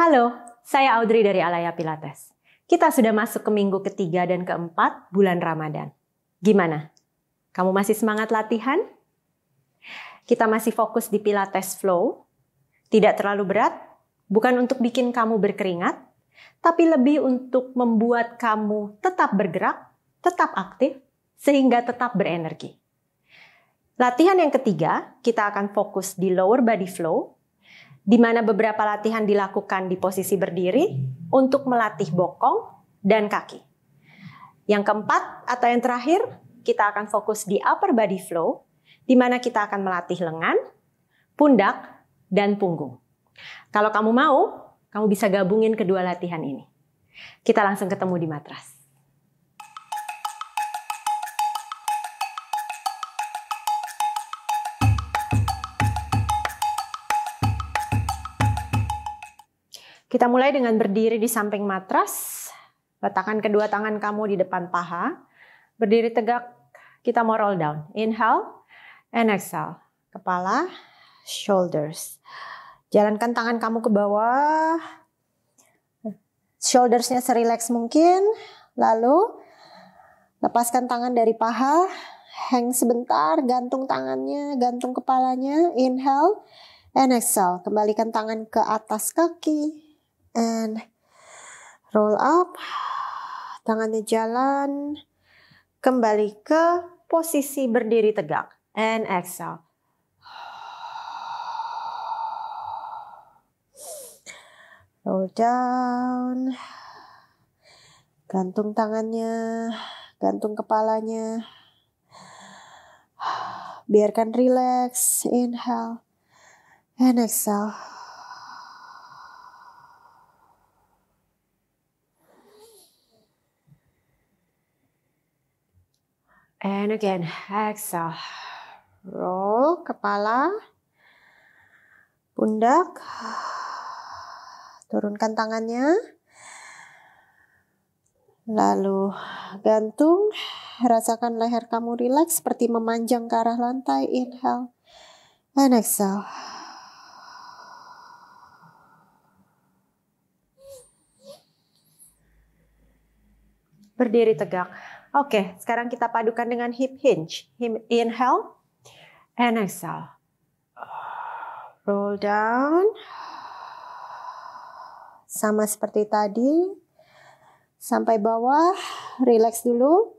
Halo, saya Audrey dari Alaya Pilates. Kita sudah masuk ke minggu ketiga dan keempat bulan Ramadan. Gimana? Kamu masih semangat latihan? Kita masih fokus di Pilates Flow. Tidak terlalu berat, bukan untuk bikin kamu berkeringat, tapi lebih untuk membuat kamu tetap bergerak, tetap aktif, sehingga tetap berenergi. Latihan yang ketiga, kita akan fokus di lower body flow di mana beberapa latihan dilakukan di posisi berdiri untuk melatih bokong dan kaki. Yang keempat atau yang terakhir, kita akan fokus di upper body flow, di mana kita akan melatih lengan, pundak, dan punggung. Kalau kamu mau, kamu bisa gabungin kedua latihan ini. Kita langsung ketemu di matras. Kita mulai dengan berdiri di samping matras. Letakkan kedua tangan kamu di depan paha. Berdiri tegak, kita mau roll down. Inhale and exhale. Kepala, shoulders. Jalankan tangan kamu ke bawah. Shouldersnya serileks mungkin. Lalu lepaskan tangan dari paha. Hang sebentar, gantung tangannya, gantung kepalanya. Inhale and exhale. Kembalikan tangan ke atas kaki and roll up tangannya jalan kembali ke posisi berdiri tegak and exhale roll down gantung tangannya gantung kepalanya biarkan relax inhale and exhale And again, exhale. Roll kepala, pundak, turunkan tangannya, lalu gantung, rasakan leher kamu rileks seperti memanjang ke arah lantai, inhale, and exhale. Berdiri tegak. Oke, sekarang kita padukan dengan hip hinge. Inhale and exhale. Roll down. Sama seperti tadi. Sampai bawah, relax dulu.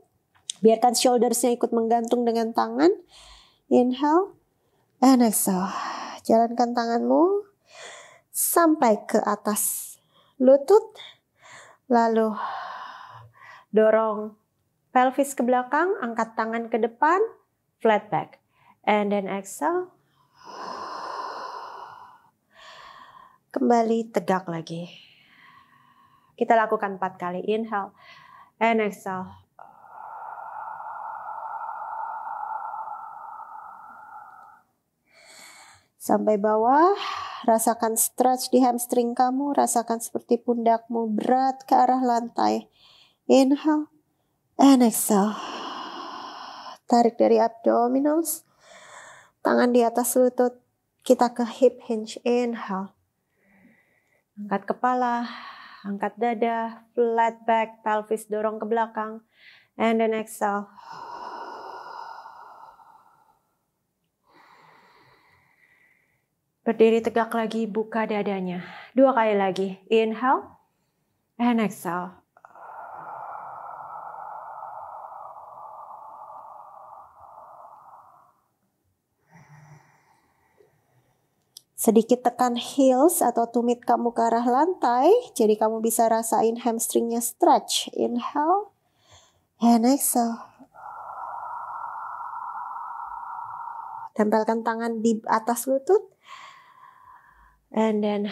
Biarkan shoulders shouldersnya ikut menggantung dengan tangan. Inhale and exhale. Jalankan tanganmu sampai ke atas lutut. Lalu dorong pelvis ke belakang, angkat tangan ke depan, flat back. And then exhale. Kembali tegak lagi. Kita lakukan 4 kali. Inhale and exhale. Sampai bawah, rasakan stretch di hamstring kamu, rasakan seperti pundakmu berat ke arah lantai. Inhale and exhale. Tarik dari abdominals. Tangan di atas lutut. Kita ke hip hinge. Inhale. Angkat kepala, angkat dada, flat back, pelvis dorong ke belakang. And then exhale. Berdiri tegak lagi, buka dadanya. Dua kali lagi. Inhale. And exhale. sedikit tekan heels atau tumit kamu ke arah lantai. Jadi kamu bisa rasain hamstringnya stretch. Inhale and exhale. Tempelkan tangan di atas lutut. And then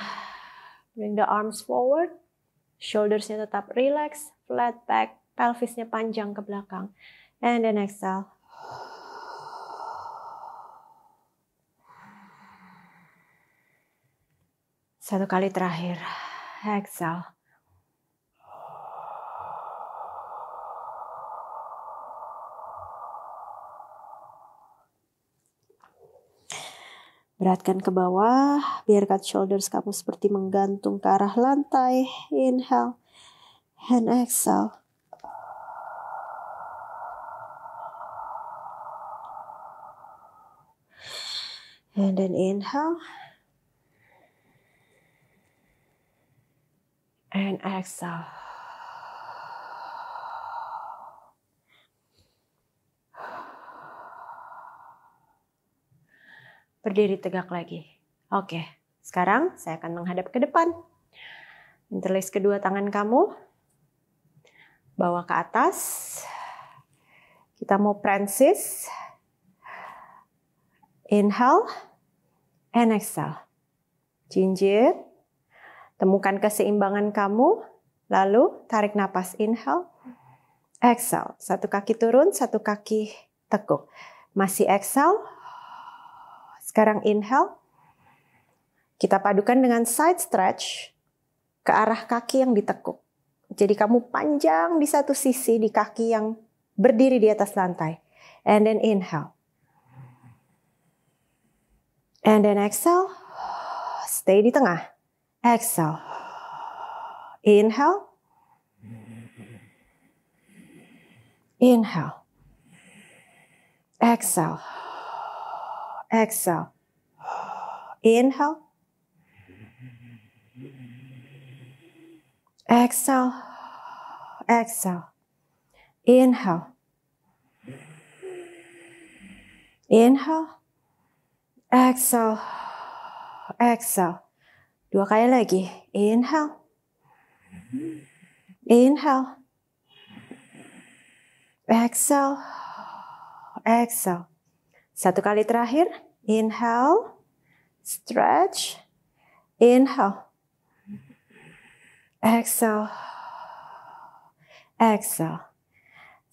bring the arms forward. Shouldersnya tetap relax, flat back, pelvisnya panjang ke belakang. And then exhale. Satu kali terakhir. Exhale. Beratkan ke bawah, biarkan shoulders kamu seperti menggantung ke arah lantai. Inhale and exhale. And then inhale and exhale. Berdiri tegak lagi. Oke, sekarang saya akan menghadap ke depan. Interlace kedua tangan kamu. Bawa ke atas. Kita mau prensis. Inhale and exhale. Jinjit. Temukan keseimbangan kamu, lalu tarik napas inhale, exhale. Satu kaki turun, satu kaki tekuk. Masih exhale. Sekarang inhale. Kita padukan dengan side stretch ke arah kaki yang ditekuk. Jadi kamu panjang di satu sisi di kaki yang berdiri di atas lantai. And then inhale. And then exhale. Stay di tengah. Exhale. Inhale. Inhale. Exhale. Exhale. Inhale. Exhale. Exhale. Inhale. Inhale. Exhale. Exhale. Dua kali lagi. Inhale. Inhale. Exhale. Exhale. Satu kali terakhir. Inhale. Stretch. Inhale. Exhale. Exhale.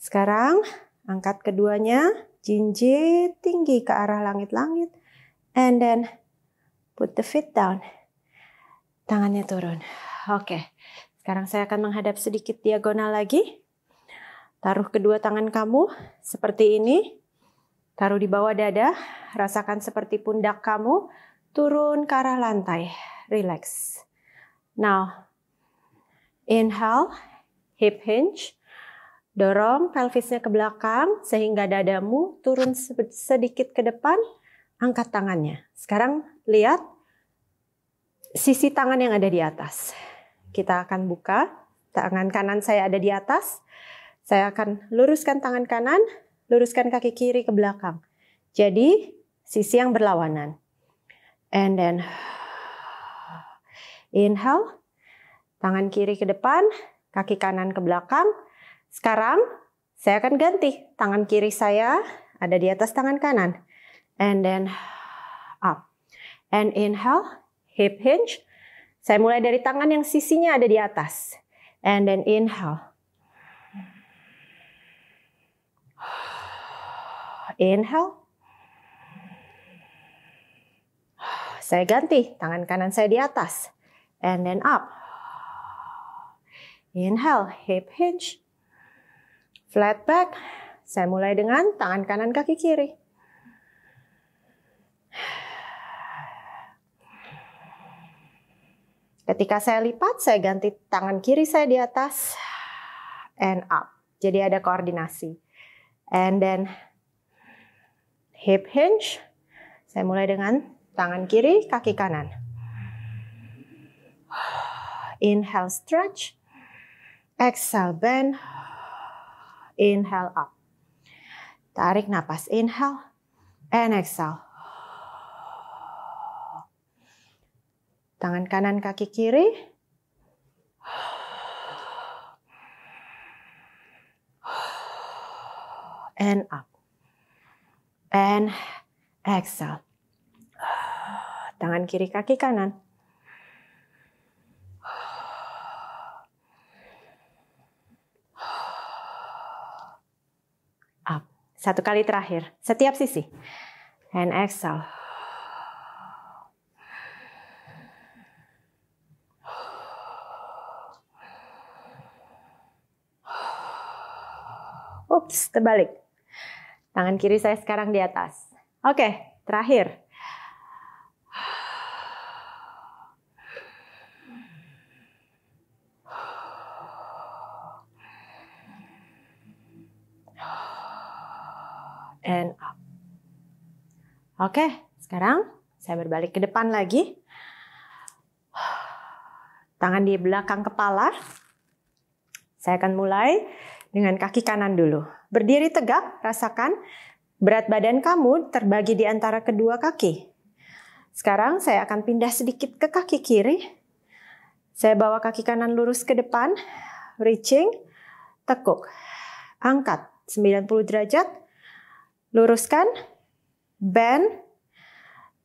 Sekarang angkat keduanya, jinjit tinggi ke arah langit-langit. And then put the feet down. Tangannya turun. Oke. Sekarang saya akan menghadap sedikit diagonal lagi. Taruh kedua tangan kamu seperti ini. Taruh di bawah dada, rasakan seperti pundak kamu turun ke arah lantai. Relax. Now, inhale, hip hinge. Dorong pelvisnya ke belakang sehingga dadamu turun sedikit ke depan. Angkat tangannya. Sekarang lihat sisi tangan yang ada di atas. Kita akan buka, tangan kanan saya ada di atas. Saya akan luruskan tangan kanan, luruskan kaki kiri ke belakang. Jadi, sisi yang berlawanan. And then, inhale, tangan kiri ke depan, kaki kanan ke belakang. Sekarang, saya akan ganti tangan kiri saya ada di atas tangan kanan. And then, up. And inhale, hip hinge. Saya mulai dari tangan yang sisinya ada di atas. And then inhale. Inhale. Saya ganti tangan kanan saya di atas. And then up. Inhale, hip hinge. Flat back. Saya mulai dengan tangan kanan kaki kiri. Ketika saya lipat, saya ganti tangan kiri saya di atas and up. Jadi ada koordinasi. And then hip hinge. Saya mulai dengan tangan kiri, kaki kanan. Inhale stretch. Exhale bend. Inhale up. Tarik nafas inhale and exhale. Tangan kanan kaki kiri. And up. And exhale. Tangan kiri kaki kanan. Up. Satu kali terakhir. Setiap sisi. And exhale. Ups, terbalik. Tangan kiri saya sekarang di atas. Oke, terakhir. And up. Oke, sekarang saya berbalik ke depan lagi. Tangan di belakang kepala. Saya akan mulai dengan kaki kanan dulu. Berdiri tegak, rasakan berat badan kamu terbagi di antara kedua kaki. Sekarang saya akan pindah sedikit ke kaki kiri. Saya bawa kaki kanan lurus ke depan, reaching, tekuk, angkat 90 derajat, luruskan, bend,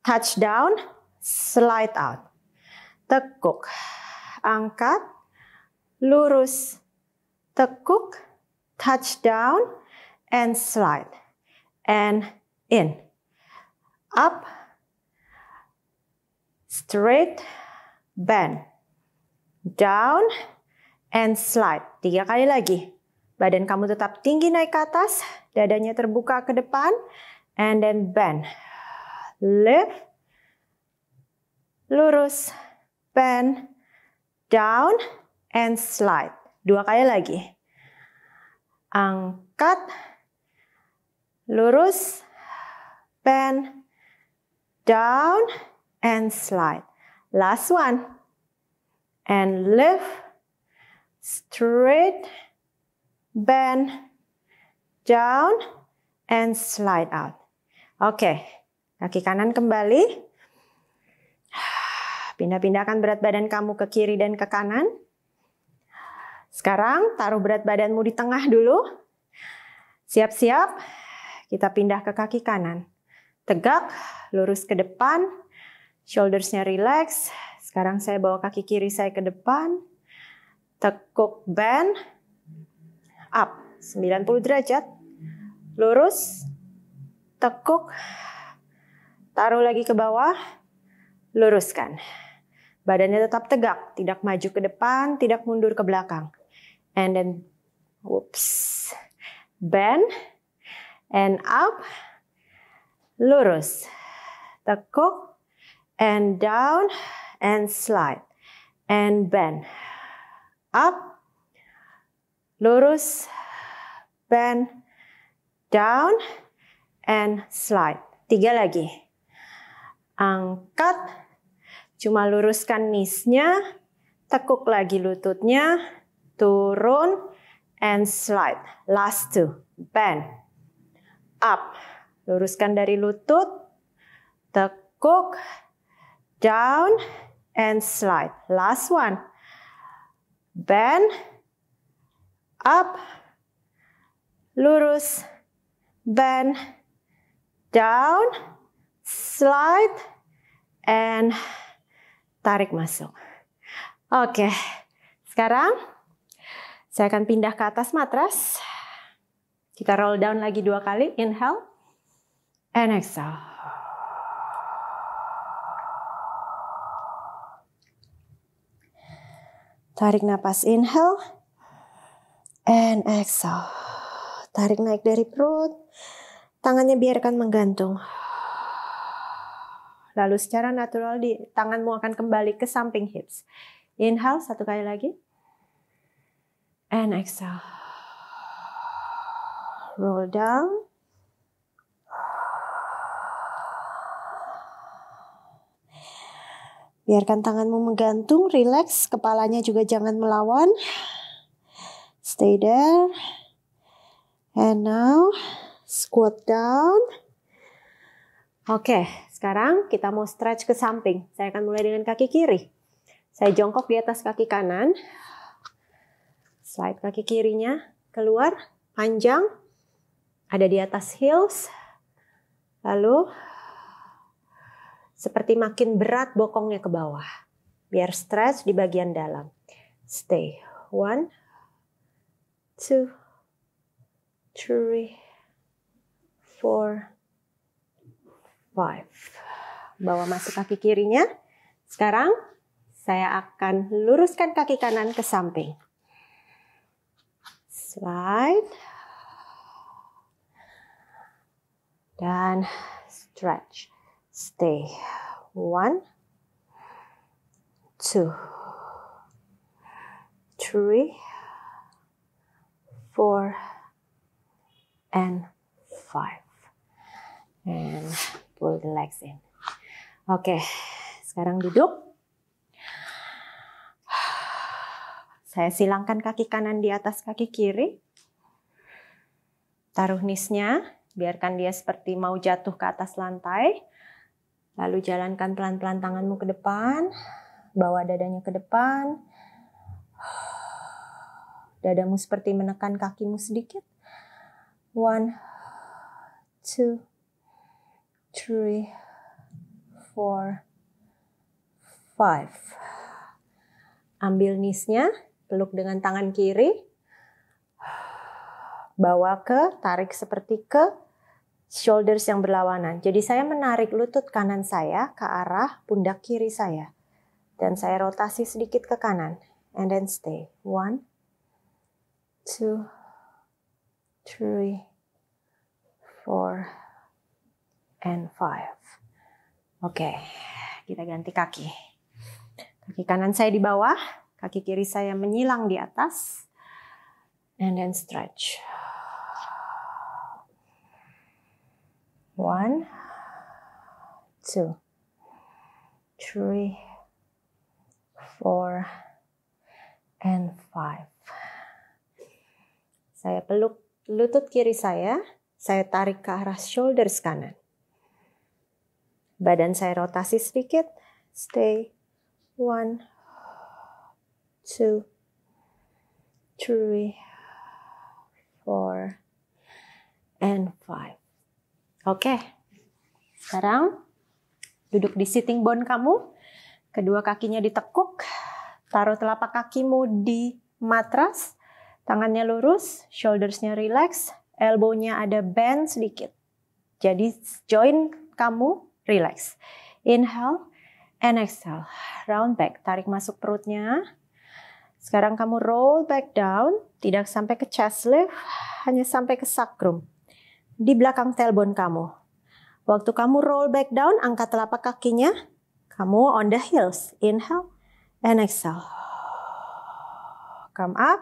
touch down, slide out. Tekuk, angkat, lurus, tekuk, touch down and slide and in up straight bend down and slide tiga kali lagi badan kamu tetap tinggi naik ke atas dadanya terbuka ke depan and then bend lift lurus bend down and slide dua kali lagi angkat, lurus, bend, down, and slide. Last one. And lift, straight, bend, down, and slide out. Oke, okay. kaki kanan kembali. Pindah-pindahkan berat badan kamu ke kiri dan ke kanan. Sekarang taruh berat badanmu di tengah dulu. Siap-siap, kita pindah ke kaki kanan. Tegak, lurus ke depan, shouldersnya relax. Sekarang saya bawa kaki kiri saya ke depan. Tekuk bend, up 90 derajat. Lurus, tekuk, taruh lagi ke bawah, luruskan. Badannya tetap tegak, tidak maju ke depan, tidak mundur ke belakang and then whoops bend and up lurus tekuk and down and slide and bend up lurus bend down and slide tiga lagi angkat cuma luruskan nisnya tekuk lagi lututnya turun and slide. Last two, bend, up. Luruskan dari lutut, tekuk, down, and slide. Last one, bend, up, lurus, bend, down, slide, and tarik masuk. Oke, sekarang saya akan pindah ke atas matras. Kita roll down lagi dua kali. Inhale. And exhale. Tarik napas inhale. And exhale. Tarik naik dari perut. Tangannya biarkan menggantung. Lalu secara natural di tanganmu akan kembali ke samping hips. Inhale satu kali lagi and exhale. Roll down. Biarkan tanganmu menggantung, relax, kepalanya juga jangan melawan. Stay there. And now squat down. Oke, sekarang kita mau stretch ke samping. Saya akan mulai dengan kaki kiri. Saya jongkok di atas kaki kanan. Slide kaki kirinya keluar, panjang, ada di atas heels. Lalu seperti makin berat bokongnya ke bawah. Biar stretch di bagian dalam. Stay. One, two, three, four, five. Bawa masuk kaki kirinya. Sekarang saya akan luruskan kaki kanan ke samping slide dan stretch stay one two three four and five and pull the legs in oke okay, sekarang duduk Saya silangkan kaki kanan di atas kaki kiri. Taruh nisnya, biarkan dia seperti mau jatuh ke atas lantai. Lalu jalankan pelan-pelan tanganmu ke depan, bawa dadanya ke depan. Dadamu seperti menekan kakimu sedikit. One, two, three, four, five. Ambil nisnya, peluk dengan tangan kiri, bawa ke, tarik seperti ke shoulders yang berlawanan. Jadi saya menarik lutut kanan saya ke arah pundak kiri saya. Dan saya rotasi sedikit ke kanan. And then stay. One, two, three, four, and five. Oke, okay, kita ganti kaki. Kaki kanan saya di bawah, Kaki kiri saya menyilang di atas. And then stretch. One, two, three, four, and five. Saya peluk lutut kiri saya, saya tarik ke arah shoulders kanan. Badan saya rotasi sedikit, stay, one, two, three, four, and five. Oke, okay. sekarang duduk di sitting bone kamu. Kedua kakinya ditekuk, taruh telapak kakimu di matras, tangannya lurus, shouldersnya relax, elbownya ada bend sedikit. Jadi join kamu relax. Inhale and exhale. Round back, tarik masuk perutnya. Sekarang kamu roll back down, tidak sampai ke chest lift, hanya sampai ke sacrum. Di belakang tailbone kamu. Waktu kamu roll back down, angkat telapak kakinya. Kamu on the heels. Inhale and exhale. Come up,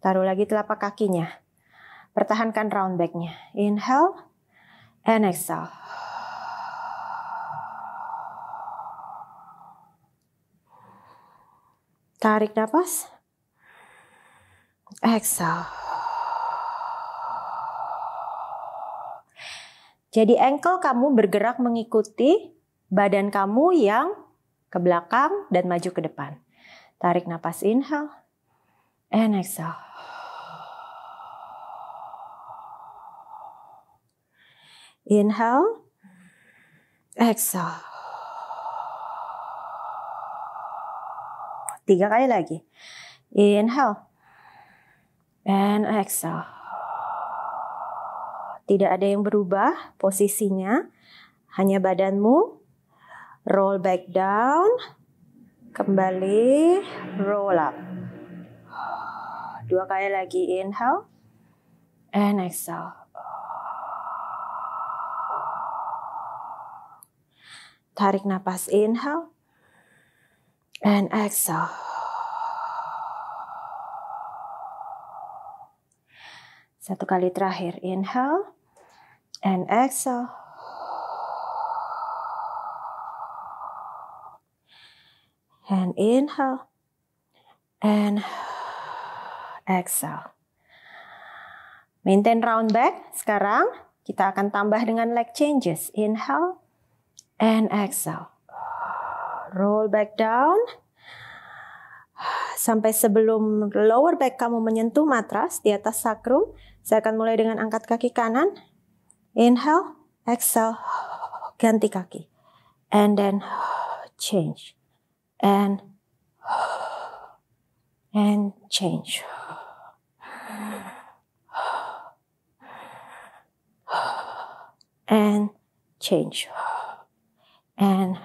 taruh lagi telapak kakinya. Pertahankan round backnya. Inhale and exhale. Tarik nafas. Exhale. Jadi ankle kamu bergerak mengikuti badan kamu yang ke belakang dan maju ke depan. Tarik nafas inhale. And exhale. Inhale. Exhale. tiga kali lagi inhale and exhale tidak ada yang berubah posisinya hanya badanmu roll back down kembali roll up dua kali lagi inhale and exhale tarik nafas inhale and exhale. Satu kali terakhir, inhale and exhale. And inhale and exhale. Maintain round back. Sekarang kita akan tambah dengan leg changes. Inhale and exhale roll back down sampai sebelum lower back kamu menyentuh matras di atas sakrum. Saya akan mulai dengan angkat kaki kanan. Inhale, exhale, ganti kaki. And then change. And and change. And change. And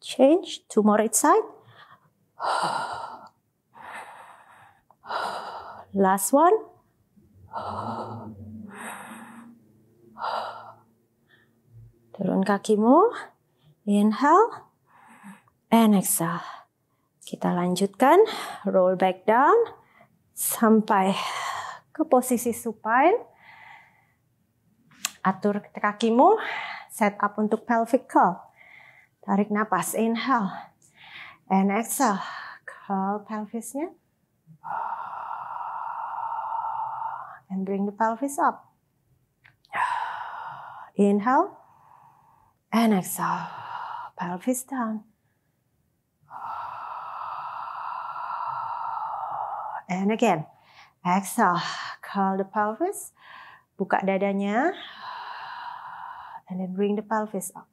Change to more right side. Last one. Turun kakimu. Inhale. And exhale. Kita lanjutkan. Roll back down. Sampai ke posisi supine. Atur kakimu. Set up untuk pelvic curl. Tarik nafas, inhale. And exhale. Curl pelvisnya. And bring the pelvis up. Inhale. And exhale. Pelvis down. And again. Exhale. Curl the pelvis. Buka dadanya. And then bring the pelvis up.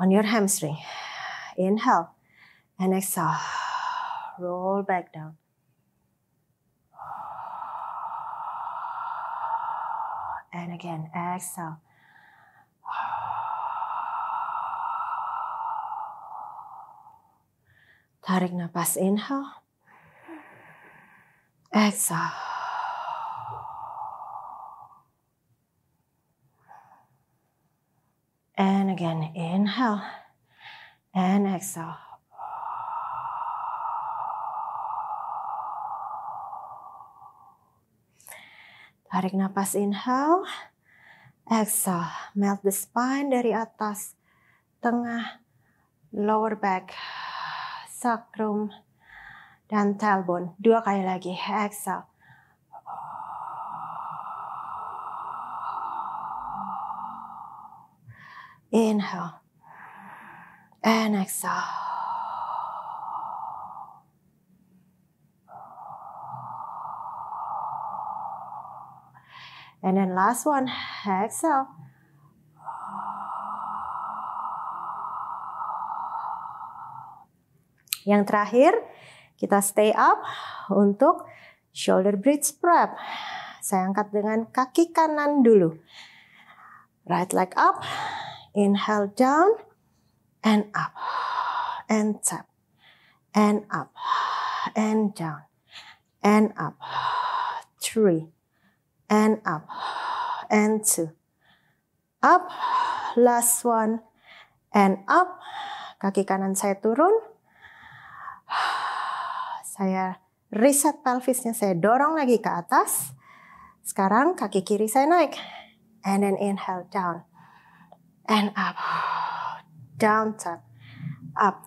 on your hamstring. Inhale and exhale. Roll back down. And again, exhale. Tarik napas, inhale. Exhale. And again, inhale and exhale. Tarik nafas inhale, exhale. Melt the spine dari atas, tengah, lower back, sacrum, dan tailbone. Dua kali lagi, exhale. Inhale and exhale. And then last one, exhale. Yang terakhir, kita stay up untuk shoulder bridge prep. Saya angkat dengan kaki kanan dulu. Right leg up, Inhale down and up and tap and up and down and up. Three and up and two. Up, last one and up. Kaki kanan saya turun. Saya reset pelvisnya, saya dorong lagi ke atas. Sekarang kaki kiri saya naik. And then inhale down. and up, down, tap, up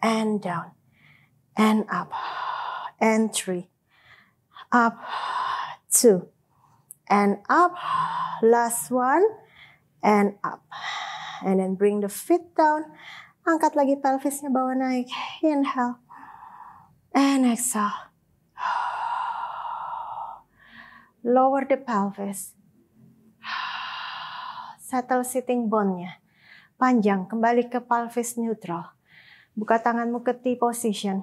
and down, and up, and three, up, two, and up, last one, and up. And then bring the feet down, angkat lagi pelvisnya bawah naik, inhale, and exhale. Lower the pelvis settle sitting bone-nya. Panjang, kembali ke pelvis neutral. Buka tanganmu ke T position.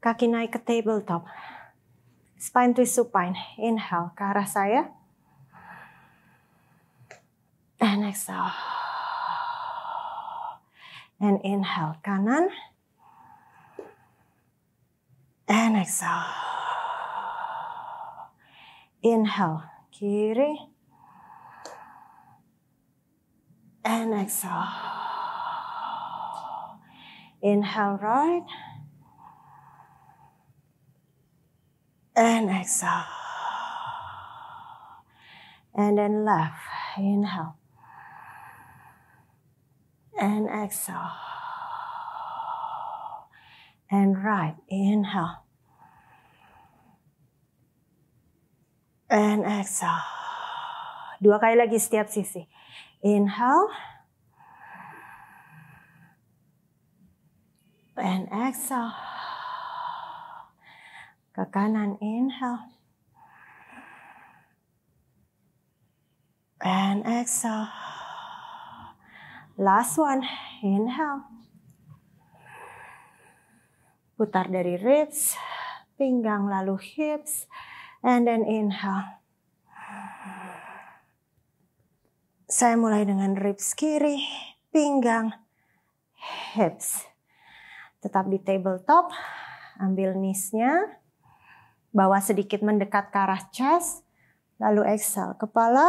Kaki naik ke tabletop. Spine twist supine. Inhale ke arah saya. And exhale. And inhale kanan. And exhale. Inhale kiri. and exhale. Inhale right and exhale. And then left. Inhale and exhale. And right. Inhale and exhale. Dua kali lagi setiap sisi. Inhale. And exhale. Ke kanan, inhale. And exhale. Last one, inhale. Putar dari ribs, pinggang lalu hips. And then inhale. Saya mulai dengan ribs kiri, pinggang, hips. Tetap di tabletop, ambil knees-nya, bawah sedikit mendekat ke arah chest, lalu exhale. Kepala,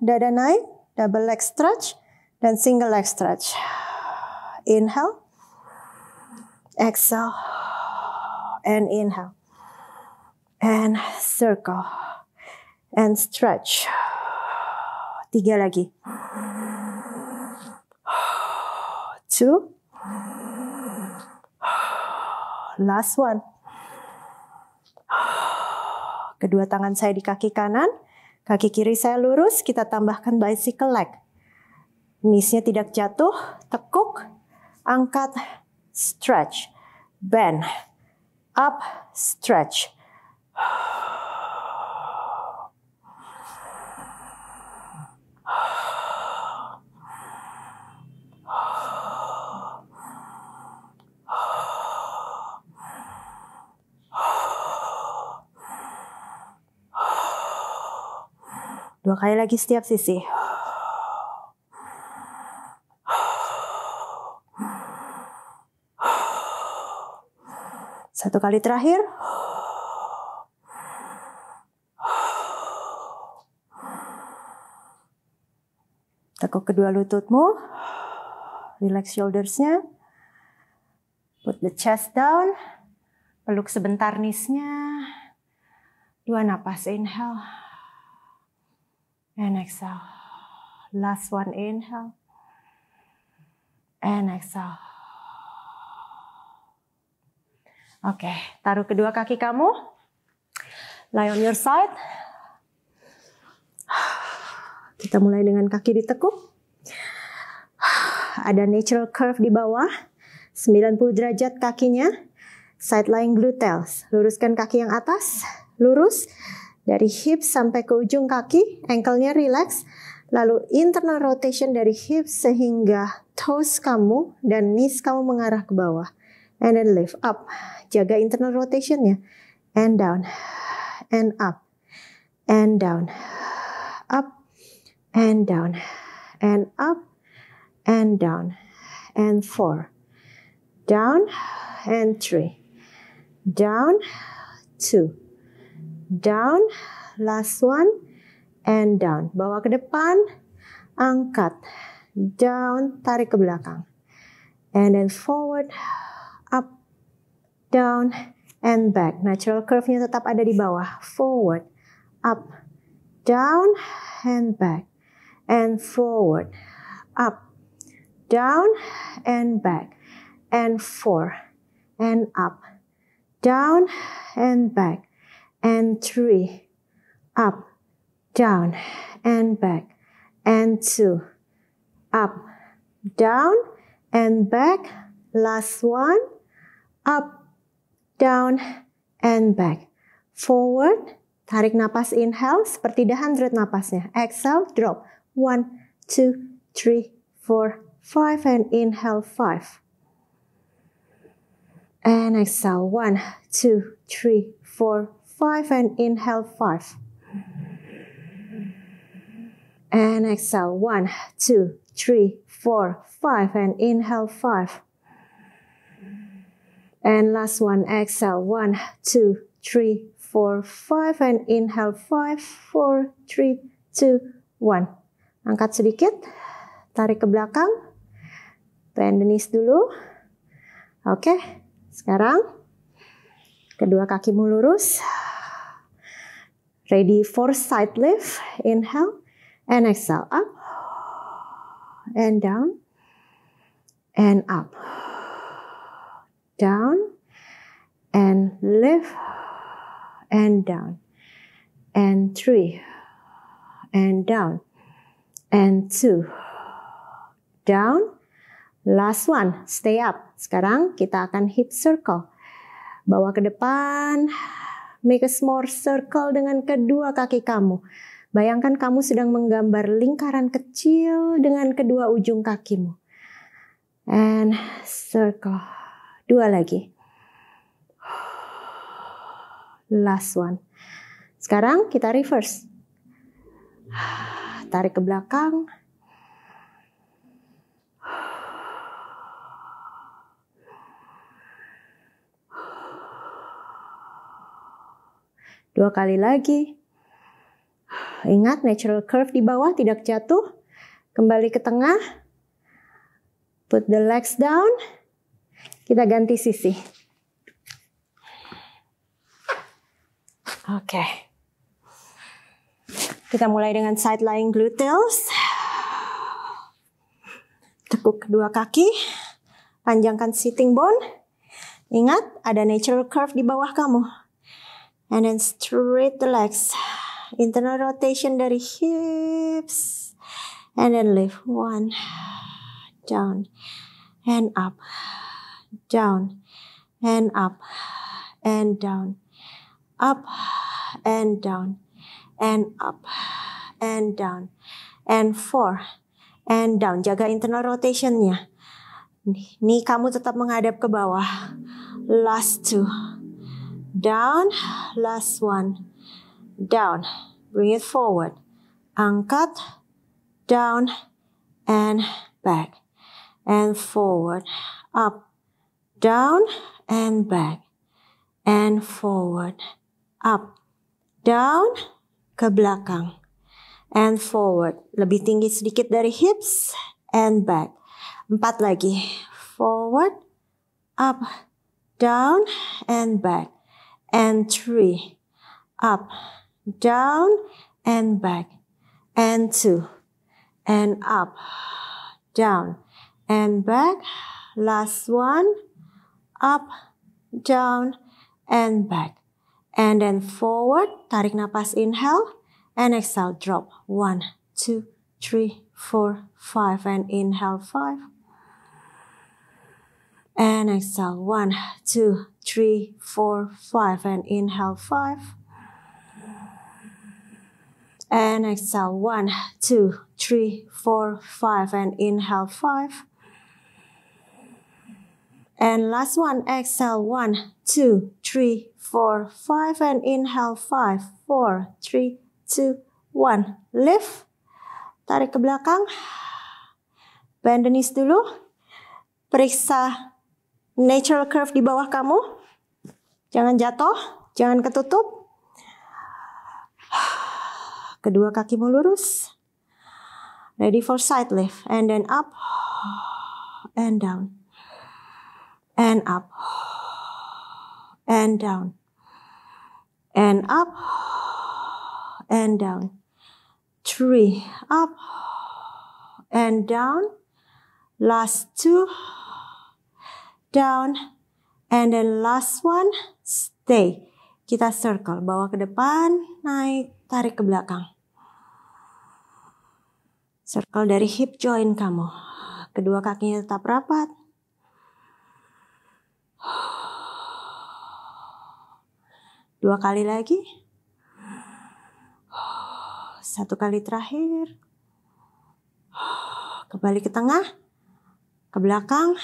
dada naik, double leg stretch, dan single leg stretch. Inhale, exhale, and inhale. And circle, and stretch. Tiga lagi. Two. Last one. Kedua tangan saya di kaki kanan. Kaki kiri saya lurus, kita tambahkan bicycle leg. Knees-nya tidak jatuh, tekuk, angkat, stretch, bend, up, stretch. Dua kali lagi setiap sisi. Satu kali terakhir. Tekuk kedua lututmu. Relax shouldersnya. Put the chest down. Peluk sebentar nisnya. Dua napas inhale and exhale. Last one, inhale and exhale. Oke, okay, taruh kedua kaki kamu. Lie on your side. Kita mulai dengan kaki ditekuk. Ada natural curve di bawah. 90 derajat kakinya. Side lying gluteals. Luruskan kaki yang atas. Lurus. Dari hips sampai ke ujung kaki, ankle-nya relax. Lalu internal rotation dari hips sehingga toes kamu dan knees kamu mengarah ke bawah. And then lift up. Jaga internal rotation rotationnya. And down. And up. And down. Up. And down. And up. And down. And four. Down. And three. Down. Two down, last one, and down. Bawa ke depan, angkat, down, tarik ke belakang. And then forward, up, down, and back. Natural curve-nya tetap ada di bawah. Forward, up, down, and back. And forward, up, down, and back. And four, and up, down, and back and three, up, down, and back, and two, up, down, and back. Last one, up, down, and back. Forward, tarik napas inhale seperti the hundred napasnya. Exhale, drop. One, two, three, four, five, and inhale five. And exhale, one, two, three, four, Five and inhale five, And exhale one, two, three, four, five and inhale five, And last one, exhale one, two, three, four, five and inhale five, four, three, two, one. Angkat sedikit, tarik ke belakang. Bend the knees dulu. Oke, sekarang kedua kakimu lurus. Ready for side lift. Inhale and exhale. Up and down and up. Down and lift and down. And three and down and two down last one stay up sekarang kita akan hip circle bawa ke depan Make a small circle dengan kedua kaki kamu. Bayangkan kamu sedang menggambar lingkaran kecil dengan kedua ujung kakimu. And circle. Dua lagi. Last one. Sekarang kita reverse. Tarik ke belakang, Dua kali lagi. Ingat natural curve di bawah tidak jatuh. Kembali ke tengah. Put the legs down. Kita ganti sisi. Oke. Kita mulai dengan side lying gluteals. Tekuk kedua kaki. Panjangkan sitting bone. Ingat, ada natural curve di bawah kamu and then straight the legs internal rotation dari hips and then lift one down and up down and up and down up and down and up and down and four and down jaga internal rotationnya nih kamu tetap menghadap ke bawah last two down, last one, down, bring it forward, angkat, down, and back, and forward, up, down, and back, and forward, up, down, ke belakang, and forward, lebih tinggi sedikit dari hips, and back, empat lagi, forward, up, down, and back, and three, up, down and back, and two, and up, down and back. Last one, up, down and back. And then forward, tarik napas inhale, and exhale drop. One, two, three, four, five, and inhale five. And exhale one, two, three, four, five, and inhale five. And exhale one, two, three, four, five, and inhale five. And last one, exhale one, two, three, four, five, and inhale five, four, three, two, one. Lift, tarik ke belakang, bend the knees dulu, periksa natural curve di bawah kamu. Jangan jatuh, jangan ketutup. Kedua kakimu lurus. Ready for side lift and then up and down. And up and down. And up and down. Three up and down. Last two down, and then last one, stay. Kita circle, bawa ke depan, naik, tarik ke belakang. Circle dari hip joint kamu. Kedua kakinya tetap rapat. Dua kali lagi. Satu kali terakhir. Kembali ke tengah. Ke belakang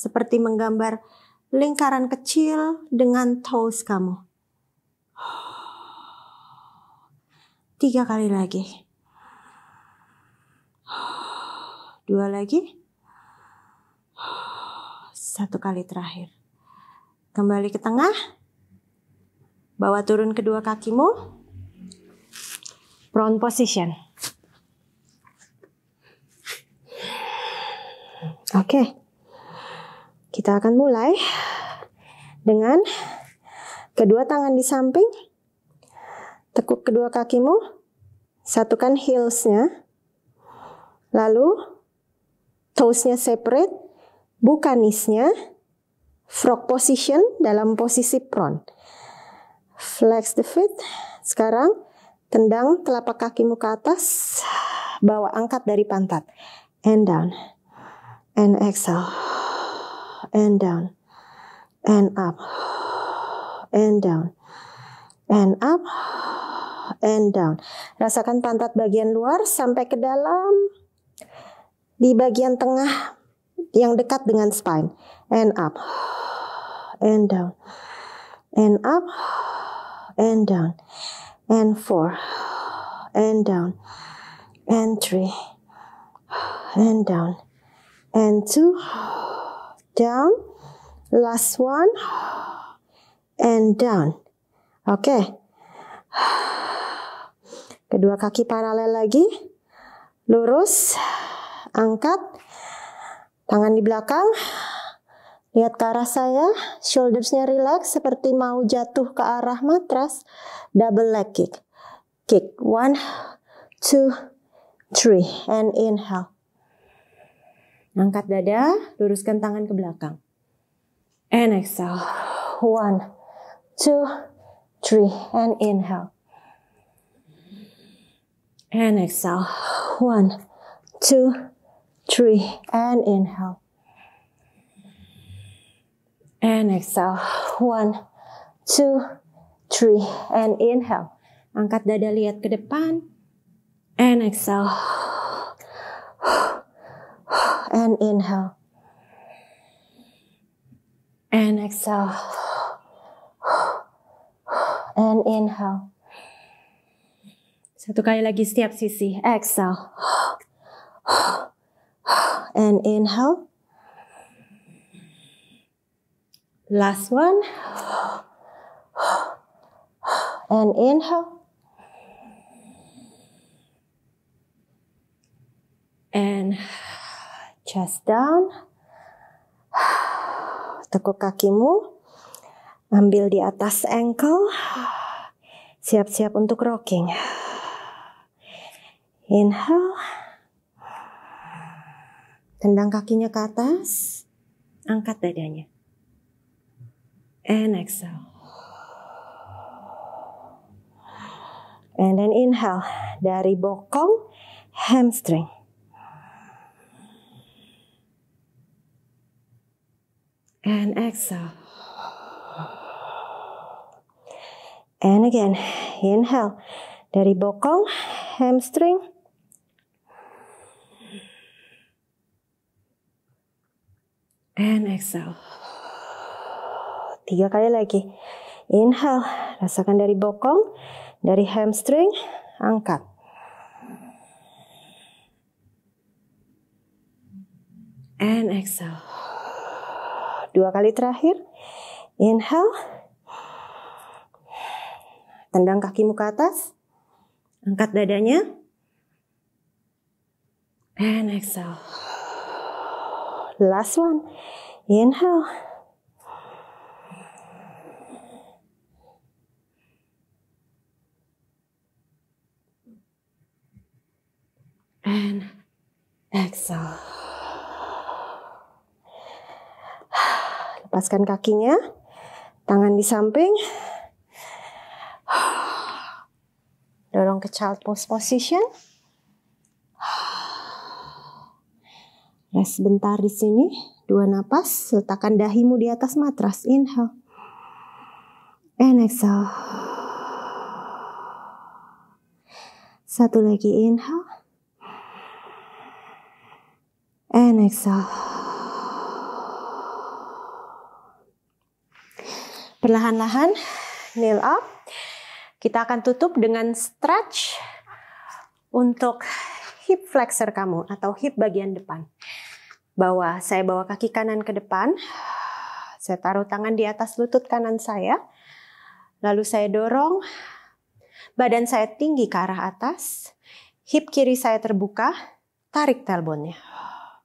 seperti menggambar lingkaran kecil dengan toes kamu. Tiga kali lagi. Dua lagi. Satu kali terakhir. Kembali ke tengah. Bawa turun kedua kakimu. Prone position. Oke. Okay. Kita akan mulai dengan kedua tangan di samping, tekuk kedua kakimu, satukan heelsnya, lalu toesnya separate, buka kneesnya, frog position dalam posisi prone. Flex the feet. Sekarang tendang telapak kakimu ke atas, bawa angkat dari pantat. And down. And exhale and down, and up, and down, and up, and down. Rasakan pantat bagian luar sampai ke dalam, di bagian tengah yang dekat dengan spine, and up, and down, and up, and down, and four, and down, and three, and down, and two down. Last one. And down. Oke. Okay. Kedua kaki paralel lagi. Lurus. Angkat. Tangan di belakang. Lihat ke arah saya. Shouldersnya relax seperti mau jatuh ke arah matras. Double leg kick. Kick. One, two, three. And inhale. Angkat dada, luruskan tangan ke belakang. And exhale. One, two, three. And inhale. And exhale. One, two, three. And inhale. And exhale. One, two, three. And inhale. Angkat dada lihat ke depan. And exhale. and inhale. And exhale. And inhale. Satu kali lagi setiap sisi. Exhale. And inhale. Last one. And inhale. And chest down. Tekuk kakimu. Ambil di atas ankle. Siap-siap untuk rocking. Inhale. Tendang kakinya ke atas. Angkat dadanya. And exhale. And then inhale dari bokong hamstring. and exhale. And again, inhale dari bokong, hamstring. And exhale. Tiga kali lagi. Inhale, rasakan dari bokong, dari hamstring, angkat. And exhale. Dua kali terakhir. Inhale. Tendang kakimu ke atas. Angkat dadanya. And exhale. Last one. Inhale. And exhale. Lepaskan kakinya, tangan di samping. Dorong ke child pose position. Rest bentar di sini, dua napas, letakkan dahimu di atas matras. Inhale. And exhale. Satu lagi inhale. And exhale. Perlahan-lahan kneel up. Kita akan tutup dengan stretch untuk hip flexor kamu atau hip bagian depan. Bawa, saya bawa kaki kanan ke depan. Saya taruh tangan di atas lutut kanan saya. Lalu saya dorong badan saya tinggi ke arah atas. Hip kiri saya terbuka, tarik telponnya.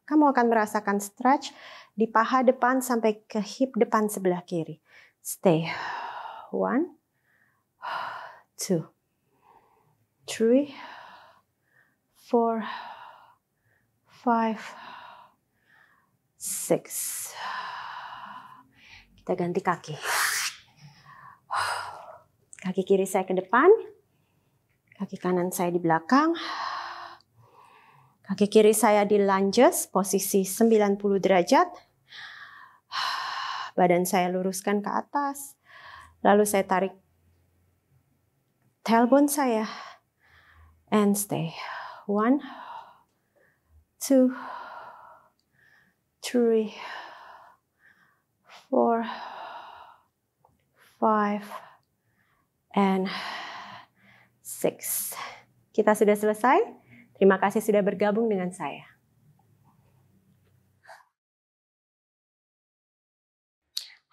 Kamu akan merasakan stretch di paha depan sampai ke hip depan sebelah kiri. Stay. One, two, three, four, five, six. Kita ganti kaki. Kaki kiri saya ke depan, kaki kanan saya di belakang. Kaki kiri saya di lunges, posisi 90 derajat badan saya luruskan ke atas. Lalu saya tarik tailbone saya. And stay. One, two, three, four, five, and six. Kita sudah selesai. Terima kasih sudah bergabung dengan saya.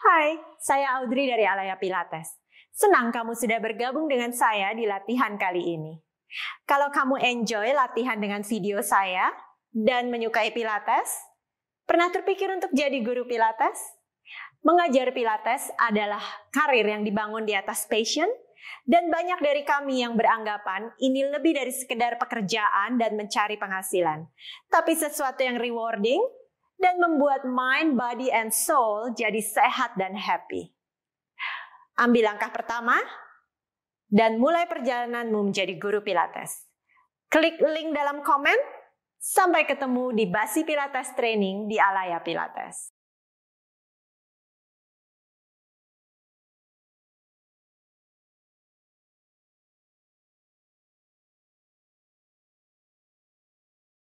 Hai, saya Audrey dari Alaya Pilates. Senang kamu sudah bergabung dengan saya di latihan kali ini. Kalau kamu enjoy latihan dengan video saya dan menyukai Pilates, pernah terpikir untuk jadi guru Pilates? Mengajar Pilates adalah karir yang dibangun di atas passion, dan banyak dari kami yang beranggapan ini lebih dari sekedar pekerjaan dan mencari penghasilan. Tapi sesuatu yang rewarding, dan membuat mind, body, and soul jadi sehat dan happy. Ambil langkah pertama dan mulai perjalananmu menjadi guru Pilates. Klik link dalam komen. Sampai ketemu di Basi Pilates Training di Alaya Pilates.